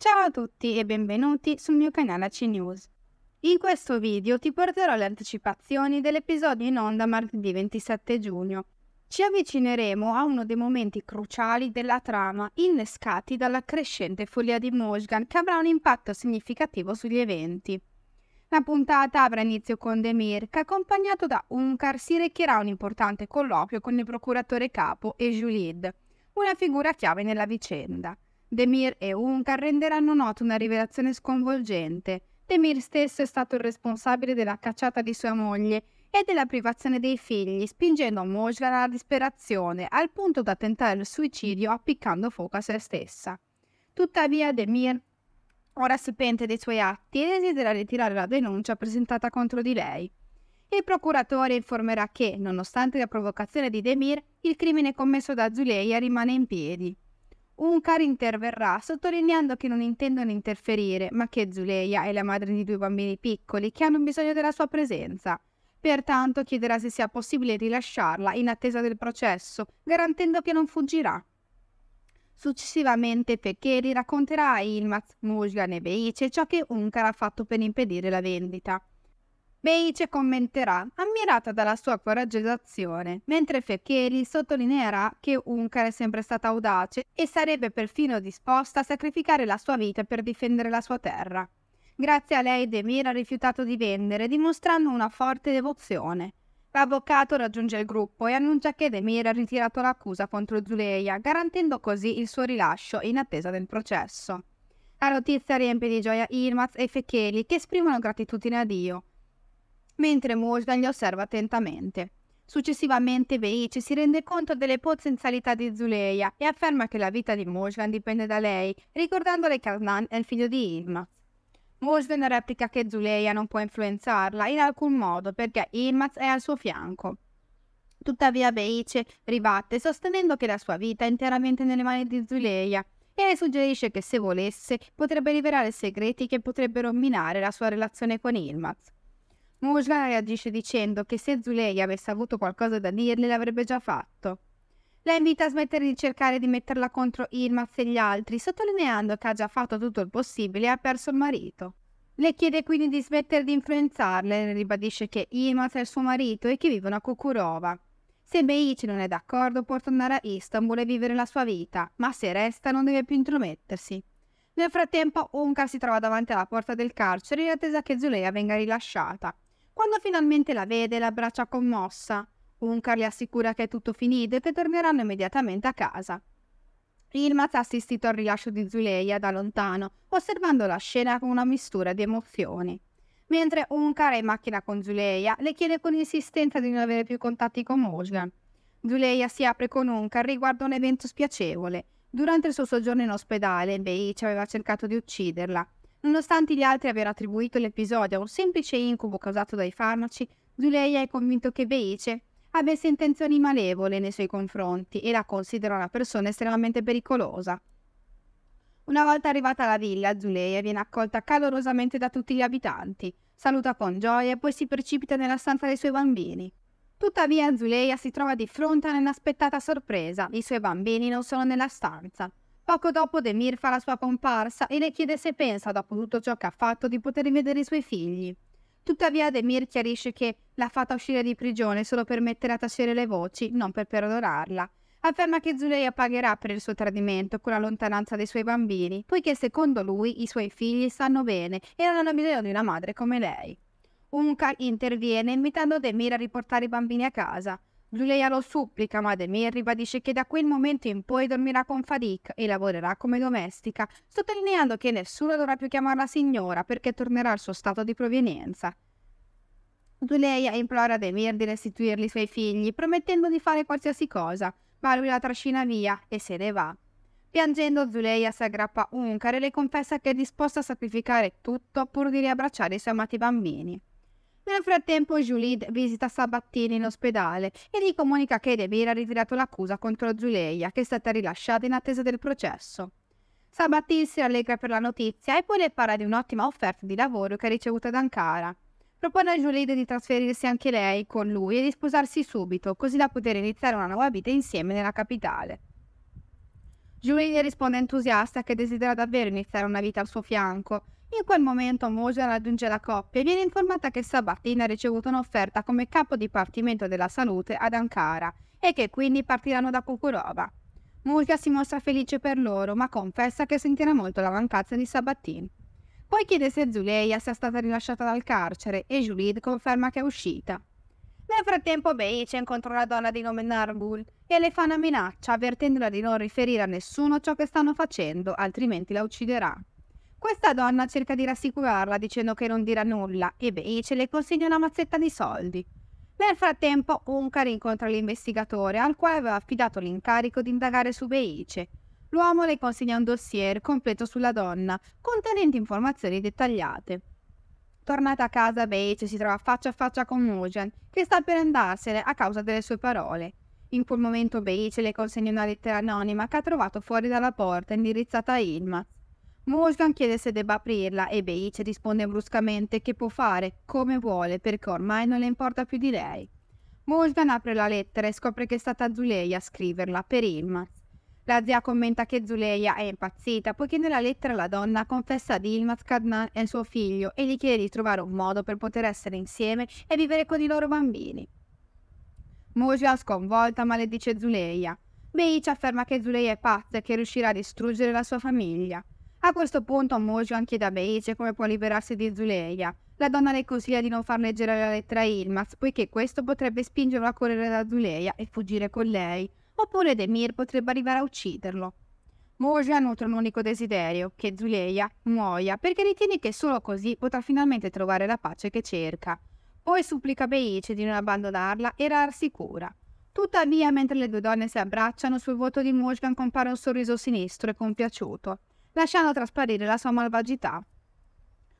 Ciao a tutti e benvenuti sul mio canale AC News. In questo video ti porterò le anticipazioni dell'episodio in onda martedì 27 giugno. Ci avvicineremo a uno dei momenti cruciali della trama innescati dalla crescente follia di Mojgan che avrà un impatto significativo sugli eventi. La puntata avrà inizio con Demir, che accompagnato da Unkar si recherà un importante colloquio con il procuratore capo e Julid, una figura chiave nella vicenda. Demir e Unka renderanno nota una rivelazione sconvolgente. Demir stesso è stato il responsabile della cacciata di sua moglie e della privazione dei figli, spingendo Mojgan alla disperazione, al punto da tentare il suicidio appiccando fuoco a se stessa. Tuttavia Demir ora si pente dei suoi atti e desidera ritirare la denuncia presentata contro di lei. Il procuratore informerà che, nonostante la provocazione di Demir, il crimine commesso da Zuleia rimane in piedi. Unkar interverrà, sottolineando che non intendono interferire, ma che Zuleia è la madre di due bambini piccoli che hanno bisogno della sua presenza. Pertanto chiederà se sia possibile rilasciarla in attesa del processo, garantendo che non fuggirà. Successivamente Pecheri racconterà a Ilmaz, Mujgan e Beice ciò che Unkar ha fatto per impedire la vendita. Peice commenterà, ammirata dalla sua coraggiosa azione, mentre Fecchieri sottolineerà che Unkar è sempre stata audace e sarebbe perfino disposta a sacrificare la sua vita per difendere la sua terra. Grazie a lei Demir ha rifiutato di vendere, dimostrando una forte devozione. L'avvocato raggiunge il gruppo e annuncia che Demir ha ritirato l'accusa contro Zuleia, garantendo così il suo rilascio in attesa del processo. La notizia riempie di gioia Irmaz e Fecheli, che esprimono gratitudine a Dio, mentre Morgan li osserva attentamente. Successivamente Veice si rende conto delle potenzialità di Zuleia e afferma che la vita di Morgan dipende da lei, ricordandole che Arnan è il figlio di Irma. Morgan replica che Zuleia non può influenzarla in alcun modo perché Ilmaz è al suo fianco. Tuttavia Veice ribatte sostenendo che la sua vita è interamente nelle mani di Zuleia e le suggerisce che se volesse potrebbe rivelare segreti che potrebbero minare la sua relazione con Ilmaz. Mujla reagisce dicendo che se Zuleia avesse avuto qualcosa da dirle l'avrebbe già fatto. La invita a smettere di cercare di metterla contro Ilmaz e gli altri, sottolineando che ha già fatto tutto il possibile e ha perso il marito. Le chiede quindi di smettere di influenzarle e ribadisce che Ilmaz è il suo marito e che vivono a Kukurova. Se Beici non è d'accordo può tornare a Istanbul e vivere la sua vita, ma se resta non deve più intromettersi. Nel frattempo Unka si trova davanti alla porta del carcere in attesa che Zuleia venga rilasciata quando finalmente la vede, la abbraccia commossa. Unkar le assicura che è tutto finito e che torneranno immediatamente a casa. Ilmaz ha assistito al rilascio di Zuleia da lontano, osservando la scena con una mistura di emozioni. Mentre Unkar è in macchina con Zuleia, le chiede con insistenza di non avere più contatti con Mosgan. Zuleia si apre con Unkar riguardo a un evento spiacevole. Durante il suo soggiorno in ospedale, Beich aveva cercato di ucciderla. Nonostante gli altri aver attribuito l'episodio a un semplice incubo causato dai farmaci, Zuleia è convinto che Beice avesse intenzioni malevole nei suoi confronti e la considera una persona estremamente pericolosa. Una volta arrivata alla villa, Zuleia viene accolta calorosamente da tutti gli abitanti, saluta con gioia e poi si precipita nella stanza dei suoi bambini. Tuttavia Zuleia si trova di fronte a un'inaspettata sorpresa, i suoi bambini non sono nella stanza. Poco dopo Demir fa la sua comparsa e le chiede se pensa, dopo tutto ciò che ha fatto, di poter rivedere i suoi figli. Tuttavia Demir chiarisce che l'ha fatta uscire di prigione solo per mettere a tacere le voci, non per perdonarla. Afferma che Zuleia pagherà per il suo tradimento con la lontananza dei suoi bambini, poiché secondo lui i suoi figli stanno bene e non hanno bisogno di una madre come lei. Unkar interviene invitando Demir a riportare i bambini a casa, Giulia lo supplica, ma Demir ribadisce che da quel momento in poi dormirà con Fadik e lavorerà come domestica, sottolineando che nessuno dovrà più chiamarla signora perché tornerà al suo stato di provenienza. Giulia implora Demir di restituirgli i suoi figli, promettendo di fare qualsiasi cosa, ma lui la trascina via e se ne va. Piangendo, Zuleia si aggrappa a Uncar e le confessa che è disposta a sacrificare tutto pur di riabbracciare i suoi amati bambini. Nel frattempo Julie visita Sabattini in ospedale e gli comunica che Demir ha ritirato l'accusa contro Zuleia, che è stata rilasciata in attesa del processo. Sabattini si rallegra per la notizia e poi le parla di un'ottima offerta di lavoro che ha ricevuto ad Ankara. Propone a Julie di trasferirsi anche lei con lui e di sposarsi subito, così da poter iniziare una nuova vita insieme nella capitale. Julie risponde entusiasta che desidera davvero iniziare una vita al suo fianco, in quel momento Moser raggiunge la coppia e viene informata che Sabatini ha ricevuto un'offerta come capo dipartimento della salute ad Ankara e che quindi partiranno da Kukurova. Mulca si mostra felice per loro, ma confessa che sentirà molto la mancanza di Sabatini. Poi chiede se Zuleia sia stata rilasciata dal carcere e Julid conferma che è uscita. Nel frattempo Beice incontra una donna di nome Narbul e le fa una minaccia avvertendola di non riferire a nessuno ciò che stanno facendo, altrimenti la ucciderà. Questa donna cerca di rassicurarla dicendo che non dirà nulla e Benice le consegna una mazzetta di soldi. Nel frattempo, Unkar incontra l'investigatore al quale aveva affidato l'incarico di indagare su Beice. L'uomo le consegna un dossier completo sulla donna, contenente informazioni dettagliate. Tornata a casa, Beice si trova faccia a faccia con Mugen, che sta per andarsene a causa delle sue parole. In quel momento Beice le consegna una lettera anonima che ha trovato fuori dalla porta, indirizzata a Ilmaz. Morgan chiede se debba aprirla e Beach risponde bruscamente che può fare come vuole perché ormai non le importa più di lei. Morgan apre la lettera e scopre che è stata Zuleia a scriverla per Ilmaz. La zia commenta che Zuleia è impazzita poiché nella lettera la donna confessa ad Ilmaz che Adnan è suo figlio e gli chiede di trovare un modo per poter essere insieme e vivere con i loro bambini. Morgan sconvolta maledice Zuleia. Beach afferma che Zuleia è pazza e che riuscirà a distruggere la sua famiglia. A questo punto Mojon chiede a Beice come può liberarsi di Zuleia. La donna le consiglia di non far leggere la lettera a Ilmaz, poiché questo potrebbe spingerlo a correre da Zuleia e fuggire con lei, oppure Demir potrebbe arrivare a ucciderlo. Moja nutre un unico desiderio, che Zuleia muoia, perché ritiene che solo così potrà finalmente trovare la pace che cerca. Poi supplica Beice di non abbandonarla e la rassicura. Tuttavia, mentre le due donne si abbracciano, sul volto di Mojgan compare un sorriso sinistro e compiaciuto lasciando trasparire la sua malvagità.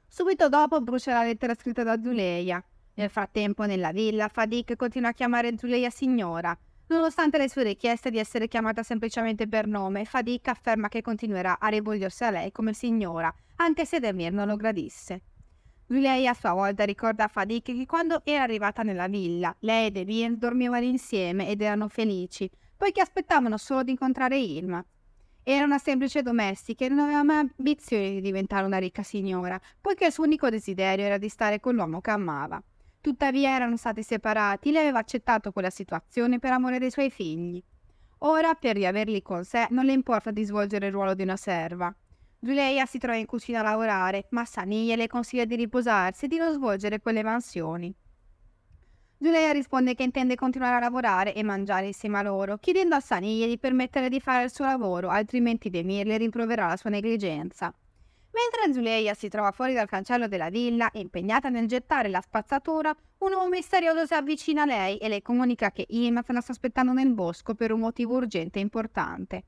Subito dopo brucia la lettera scritta da Zuleia. Nel frattempo, nella villa, Fadik continua a chiamare Zuleia signora. Nonostante le sue richieste di essere chiamata semplicemente per nome, Fadik afferma che continuerà a rivolgersi a lei come signora, anche se Demir non lo gradisse. Zuleia a sua volta ricorda a Fadik che quando era arrivata nella villa, lei e Demir dormivano insieme ed erano felici, poiché aspettavano solo di incontrare Ilma. Era una semplice domestica e non aveva mai ambizioni di diventare una ricca signora, poiché il suo unico desiderio era di stare con l'uomo che amava. Tuttavia erano stati separati e lei aveva accettato quella situazione per amore dei suoi figli. Ora, per riaverli con sé, non le importa di svolgere il ruolo di una serva. Giulia si trova in cucina a lavorare, ma Sanille le consiglia di riposarsi e di non svolgere quelle mansioni. Giulia risponde che intende continuare a lavorare e mangiare insieme a loro, chiedendo a Saniglia di permettere di fare il suo lavoro, altrimenti Demir le rimproverà la sua negligenza. Mentre Zuleia si trova fuori dal cancello della villa, impegnata nel gettare la spazzatura, un uomo misterioso si avvicina a lei e le comunica che Imat la sta aspettando nel bosco per un motivo urgente e importante.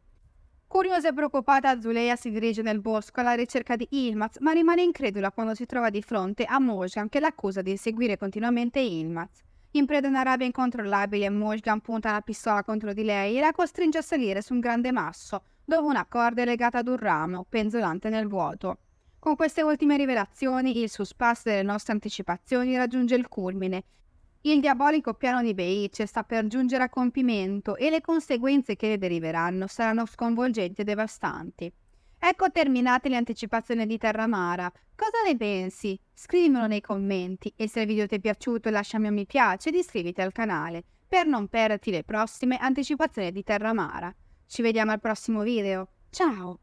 Curiosa e preoccupata, Zuleia si dirige nel bosco alla ricerca di Ilmaz, ma rimane incredula quando si trova di fronte a Mojgan che l'accusa di inseguire continuamente Ilmaz. In preda Imprende una rabbia incontrollabile e punta la pistola contro di lei e la costringe a salire su un grande masso, dove una corda è legata ad un ramo, penzolante nel vuoto. Con queste ultime rivelazioni, il suspense delle nostre anticipazioni raggiunge il culmine. Il diabolico piano di Beice sta per giungere a compimento e le conseguenze che ne deriveranno saranno sconvolgenti e devastanti. Ecco terminate le anticipazioni di Terra Mara. Cosa ne pensi? Scrivimelo nei commenti e se il video ti è piaciuto lasciami un mi piace ed iscriviti al canale per non perderti le prossime anticipazioni di Terra Mara. Ci vediamo al prossimo video. Ciao!